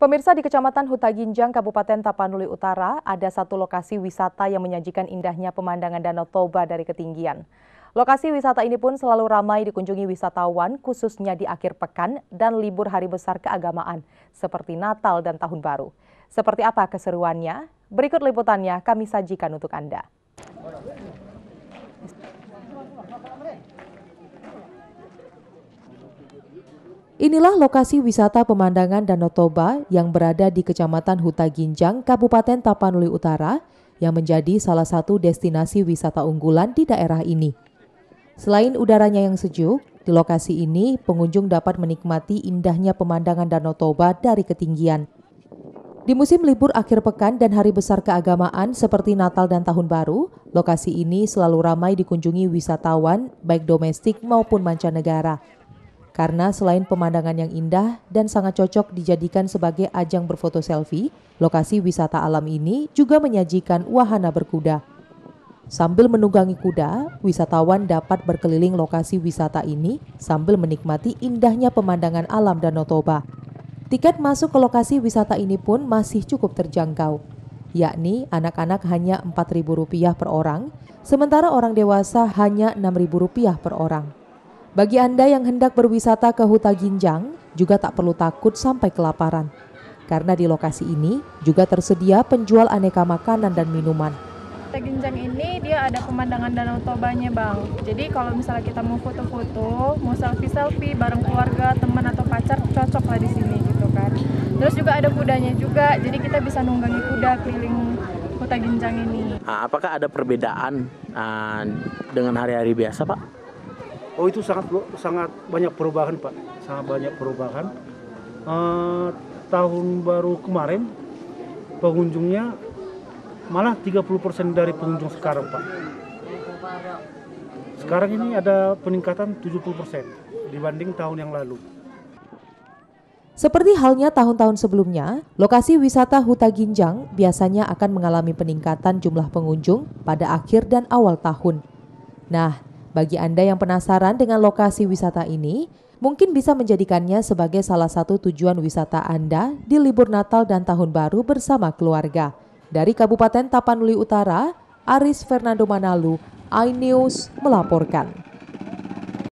Pemirsa di Kecamatan Huta Ginjang, Kabupaten Tapanuli Utara, ada satu lokasi wisata yang menyajikan indahnya pemandangan Danau Toba dari ketinggian. Lokasi wisata ini pun selalu ramai dikunjungi wisatawan, khususnya di akhir pekan dan libur hari besar keagamaan, seperti Natal dan Tahun Baru. Seperti apa keseruannya? Berikut liputannya kami sajikan untuk Anda. Inilah lokasi wisata pemandangan Danau Toba yang berada di Kecamatan Huta Ginjang, Kabupaten Tapanuli Utara, yang menjadi salah satu destinasi wisata unggulan di daerah ini. Selain udaranya yang sejuk, di lokasi ini pengunjung dapat menikmati indahnya pemandangan Danau Toba dari ketinggian. Di musim libur akhir pekan dan hari besar keagamaan seperti Natal dan Tahun Baru, lokasi ini selalu ramai dikunjungi wisatawan baik domestik maupun mancanegara. Karena selain pemandangan yang indah dan sangat cocok dijadikan sebagai ajang berfoto selfie, lokasi wisata alam ini juga menyajikan wahana berkuda. Sambil menunggangi kuda, wisatawan dapat berkeliling lokasi wisata ini sambil menikmati indahnya pemandangan alam Danau Toba. Tiket masuk ke lokasi wisata ini pun masih cukup terjangkau, yakni anak-anak hanya Rp4.000 per orang, sementara orang dewasa hanya Rp6.000 per orang. Bagi Anda yang hendak berwisata ke Huta Ginjang, juga tak perlu takut sampai kelaparan. Karena di lokasi ini juga tersedia penjual aneka makanan dan minuman. Huta Ginjang ini dia ada pemandangan Danau Tobanya bang. Jadi kalau misalnya kita mau foto-foto, mau selfie-selfie bareng keluarga, teman atau pacar, cocok lah di sini gitu kan. Terus juga ada kudanya juga, jadi kita bisa nunggangi kuda keliling Huta Ginjang ini. Ah, apakah ada perbedaan uh, dengan hari-hari biasa pak? Oh itu sangat sangat banyak perubahan Pak, sangat banyak perubahan. Uh, tahun baru kemarin pengunjungnya malah 30% dari pengunjung sekarang Pak. Sekarang ini ada peningkatan 70% dibanding tahun yang lalu. Seperti halnya tahun-tahun sebelumnya, lokasi wisata Huta Ginjang biasanya akan mengalami peningkatan jumlah pengunjung pada akhir dan awal tahun. Nah, bagi Anda yang penasaran dengan lokasi wisata ini, mungkin bisa menjadikannya sebagai salah satu tujuan wisata Anda di libur Natal dan Tahun Baru bersama keluarga. Dari Kabupaten Tapanuli Utara, Aris Fernando Manalu, iNews melaporkan.